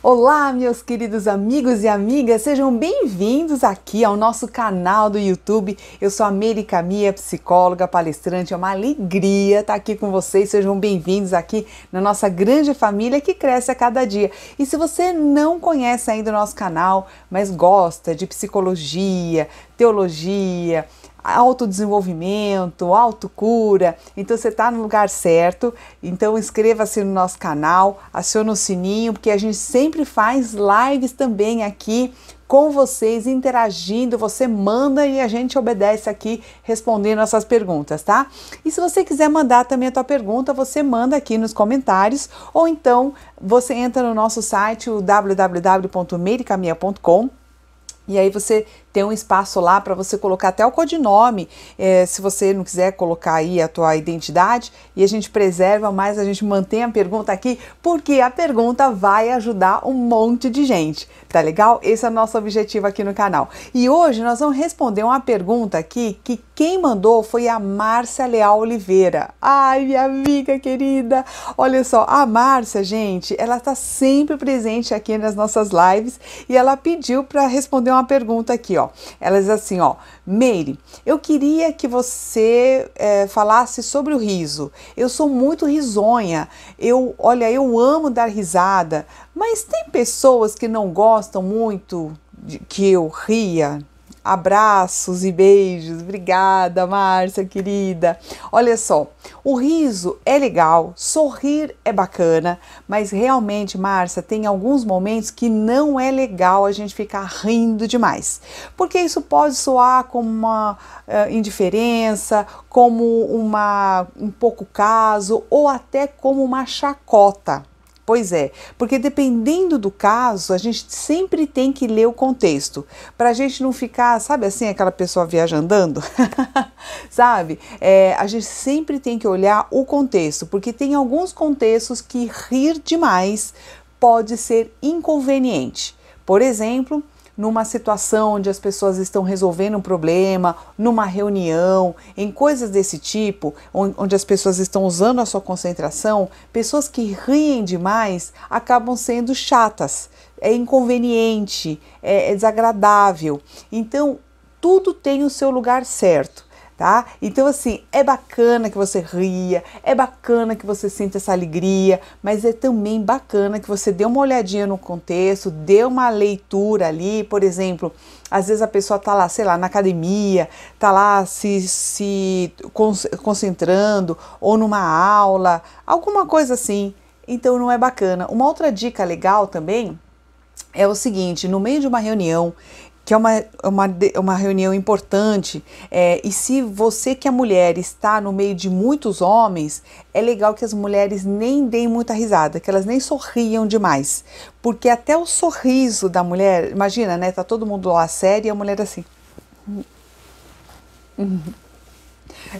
Olá, meus queridos amigos e amigas, sejam bem-vindos aqui ao nosso canal do YouTube. Eu sou a Mary Camia, psicóloga, palestrante. É uma alegria estar aqui com vocês. Sejam bem-vindos aqui na nossa grande família que cresce a cada dia. E se você não conhece ainda o nosso canal, mas gosta de psicologia, teologia, autodesenvolvimento, autocura. Então você está no lugar certo. Então inscreva-se no nosso canal, acione o sininho, porque a gente sempre faz lives também aqui com vocês, interagindo. Você manda e a gente obedece aqui respondendo essas perguntas, tá? E se você quiser mandar também a tua pergunta, você manda aqui nos comentários ou então você entra no nosso site, o www.mericamia.com e aí você tem um espaço lá para você colocar até o codinome, é, se você não quiser colocar aí a tua identidade. E a gente preserva, mas a gente mantém a pergunta aqui, porque a pergunta vai ajudar um monte de gente. Tá legal? Esse é o nosso objetivo aqui no canal. E hoje nós vamos responder uma pergunta aqui que quem mandou foi a Márcia Leal Oliveira. Ai, minha amiga querida! Olha só, a Márcia, gente, ela está sempre presente aqui nas nossas lives e ela pediu para responder uma pergunta aqui, ó legal. Ela diz assim, ó, Meire, eu queria que você é, falasse sobre o riso. Eu sou muito risonha. Eu, olha, eu amo dar risada, mas tem pessoas que não gostam muito de que eu ria, Abraços e beijos. Obrigada, Márcia, querida. Olha só, o riso é legal, sorrir é bacana, mas realmente, Márcia, tem alguns momentos que não é legal a gente ficar rindo demais, porque isso pode soar como uma uh, indiferença, como uma, um pouco caso ou até como uma chacota. Pois é, porque dependendo do caso, a gente sempre tem que ler o contexto, para a gente não ficar, sabe assim, aquela pessoa viaja andando, sabe? É, a gente sempre tem que olhar o contexto, porque tem alguns contextos que rir demais pode ser inconveniente. Por exemplo, numa situação onde as pessoas estão resolvendo um problema, numa reunião, em coisas desse tipo, onde as pessoas estão usando a sua concentração, pessoas que riem demais acabam sendo chatas, é inconveniente, é, é desagradável. Então, tudo tem o seu lugar certo tá? Então, assim, é bacana que você ria, é bacana que você sinta essa alegria, mas é também bacana que você dê uma olhadinha no contexto, dê uma leitura ali, por exemplo. Às vezes a pessoa tá lá, sei lá, na academia, tá lá se, se concentrando, ou numa aula, alguma coisa assim. Então não é bacana. Uma outra dica legal também é o seguinte: no meio de uma reunião, que é uma, uma, uma reunião importante, é, e se você que é mulher está no meio de muitos homens, é legal que as mulheres nem deem muita risada, que elas nem sorriam demais, porque até o sorriso da mulher, imagina, né, tá todo mundo lá sério e a mulher assim... Hum, hum, hum,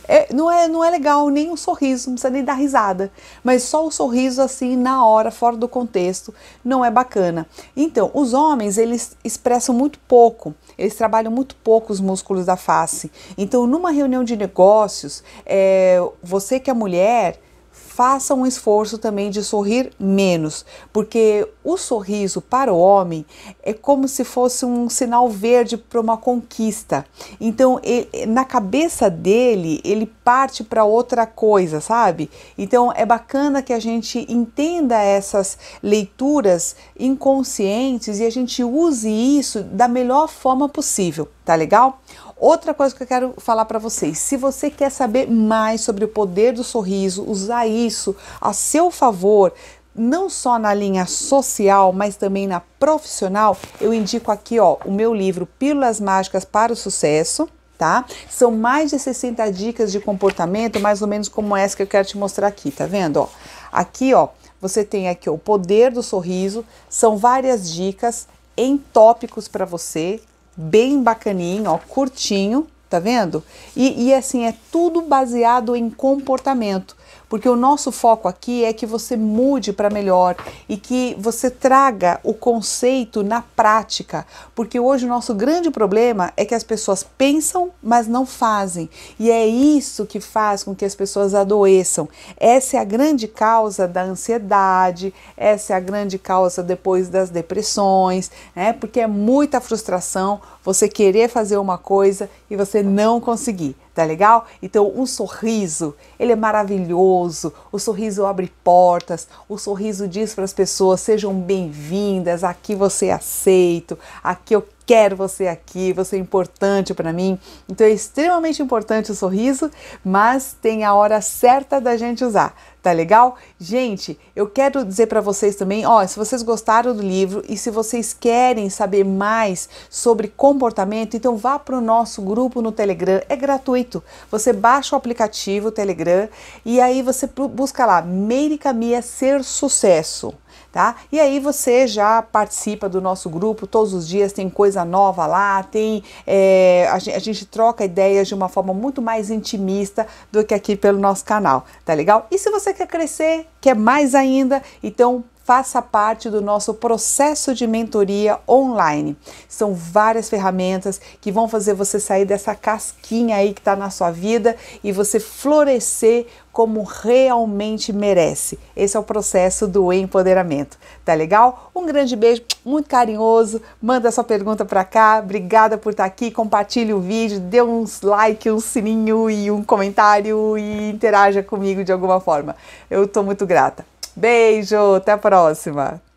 é, não, é, não é legal nem um sorriso, não precisa nem dar risada. Mas só o sorriso assim, na hora, fora do contexto, não é bacana. Então, os homens, eles expressam muito pouco, eles trabalham muito pouco os músculos da face. Então, numa reunião de negócios, é, você que é mulher faça um esforço também de sorrir menos, porque o sorriso para o homem é como se fosse um sinal verde para uma conquista. Então, ele, na cabeça dele, ele parte para outra coisa, sabe? Então, é bacana que a gente entenda essas leituras inconscientes e a gente use isso da melhor forma possível, tá legal? Outra coisa que eu quero falar para vocês: se você quer saber mais sobre o poder do sorriso, usar isso a seu favor, não só na linha social, mas também na profissional, eu indico aqui ó, o meu livro Pílulas Mágicas para o Sucesso. Tá? São mais de 60 dicas de comportamento, mais ou menos como essa que eu quero te mostrar aqui, tá vendo? Ó, aqui, ó, você tem aqui ó, o poder do sorriso, são várias dicas em tópicos para você, bem bacaninho, ó, curtinho, tá vendo? E, e assim, é tudo baseado em comportamento. Porque o nosso foco aqui é que você mude para melhor e que você traga o conceito na prática. Porque hoje o nosso grande problema é que as pessoas pensam, mas não fazem. E é isso que faz com que as pessoas adoeçam. Essa é a grande causa da ansiedade, essa é a grande causa depois das depressões, né? Porque é muita frustração você querer fazer uma coisa e você não conseguir tá legal? Então, um sorriso, ele é maravilhoso. O sorriso abre portas, o sorriso diz para as pessoas: sejam bem-vindas, aqui você é aceito, aqui eu quero você aqui, você é importante para mim. Então, é extremamente importante o sorriso, mas tem a hora certa da gente usar. Tá legal? Gente, eu quero dizer para vocês também, ó, se vocês gostaram do livro e se vocês querem saber mais sobre comportamento, então vá para o nosso grupo no Telegram, é gratuito. Você baixa o aplicativo Telegram e aí você busca lá Meiricamia Ser Sucesso. Tá? E aí você já participa do nosso grupo todos os dias, tem coisa nova lá, tem é, a, gente, a, gente, troca ideias de uma forma muito mais intimista do que aqui pelo nosso canal, tá legal? E se você quer crescer, quer mais ainda, então faça parte do nosso processo de mentoria online. São várias ferramentas que vão fazer você sair dessa casquinha aí que está na sua vida e você florescer como realmente merece. Esse é o processo do empoderamento. Tá legal? Um grande beijo, muito carinhoso. Manda sua pergunta para cá. Obrigada por estar tá aqui. Compartilhe o vídeo, dê uns like, um sininho e um comentário e interaja comigo de alguma forma. Eu estou muito grata. Beijo, até a próxima!